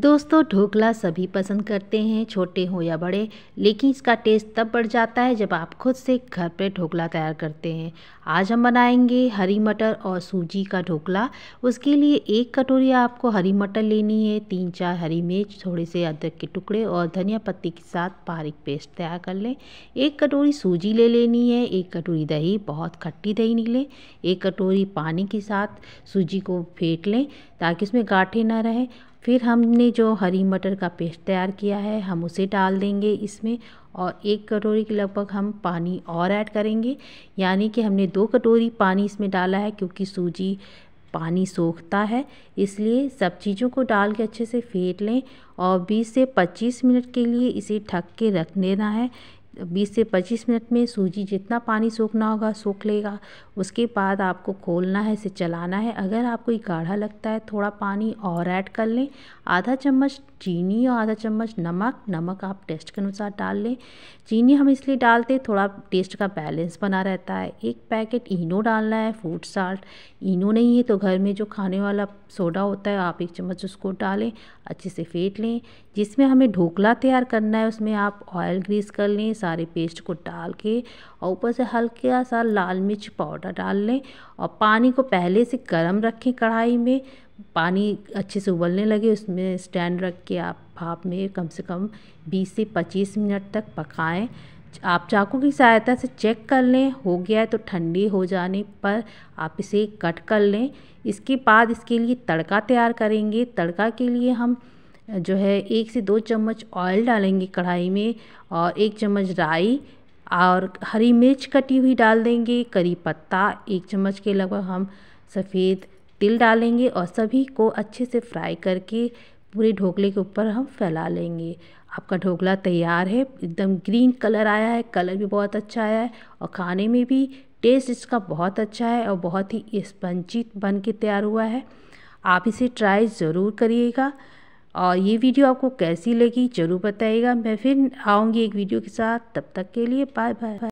दोस्तों ढोकला सभी पसंद करते हैं छोटे हो या बड़े लेकिन इसका टेस्ट तब बढ़ जाता है जब आप खुद से घर पर ढोकला तैयार करते हैं आज हम बनाएंगे हरी मटर और सूजी का ढोकला उसके लिए एक कटोरी आपको हरी मटर लेनी है तीन चार हरी मिर्च थोड़े से अदरक के टुकड़े और धनिया पत्ती के साथ बारीक पेस्ट तैयार कर लें एक कटोरी सूजी ले लेनी है एक कटोरी दही बहुत खट्टी दही निकले एक कटोरी पानी के साथ सूजी को फेंट लें ताकि उसमें गाँठे ना रहें फिर हमने जो हरी मटर का पेस्ट तैयार किया है हम उसे डाल देंगे इसमें और एक कटोरी के लगभग हम पानी और ऐड करेंगे यानी कि हमने दो कटोरी पानी इसमें डाला है क्योंकि सूजी पानी सोखता है इसलिए सब चीज़ों को डाल के अच्छे से फेंट लें और 20 से 25 मिनट के लिए इसे ढक के रख देना है बीस से पच्चीस मिनट में सूजी जितना पानी सोखना होगा सोख लेगा उसके बाद आपको खोलना है इसे चलाना है अगर आपको गाढ़ा लगता है थोड़ा पानी और ऐड कर लें आधा चम्मच चीनी और आधा चम्मच नमक नमक आप टेस्ट के अनुसार डाल लें चीनी हम इसलिए डालते थोड़ा टेस्ट का बैलेंस बना रहता है एक पैकेट इनो डालना है फूड साल्ट इनो नहीं है तो घर में जो खाने वाला सोडा होता है आप एक चम्मच उसको डालें अच्छे से फेंट लें जिसमें हमें ढोकला तैयार करना है उसमें आप ऑयल ग्रीस कर लें सारे पेस्ट को डाल के और ऊपर से हल्का सा लाल मिर्च पाउडर डाल लें और पानी को पहले से गर्म रखें कढ़ाई में पानी अच्छे से उबलने लगे उसमें स्टैंड रख के आप भाप में कम से कम 20 से 25 मिनट तक पकाएं आप चाकू की सहायता से चेक कर लें हो गया है तो ठंडी हो जाने पर आप इसे कट कर लें इसके बाद इसके लिए तड़का तैयार करेंगे तड़का के लिए हम जो है एक से दो चम्मच ऑयल डालेंगे कढ़ाई में और एक चम्मच राई और हरी मिर्च कटी हुई डाल देंगे करी पत्ता एक चम्मच के लगभग हम सफ़ेद तिल डालेंगे और सभी को अच्छे से फ्राई करके पूरे ढोकले के ऊपर हम फैला लेंगे आपका ढोकला तैयार है एकदम ग्रीन कलर आया है कलर भी बहुत अच्छा आया है और खाने में भी टेस्ट इसका बहुत अच्छा है और बहुत ही स्पंजी बन के तैयार हुआ है आप इसे ट्राई ज़रूर करिएगा और ये वीडियो आपको कैसी लगी जरूर बताइएगा मैं फिर आऊँगी एक वीडियो के साथ तब तक के लिए बाय बाय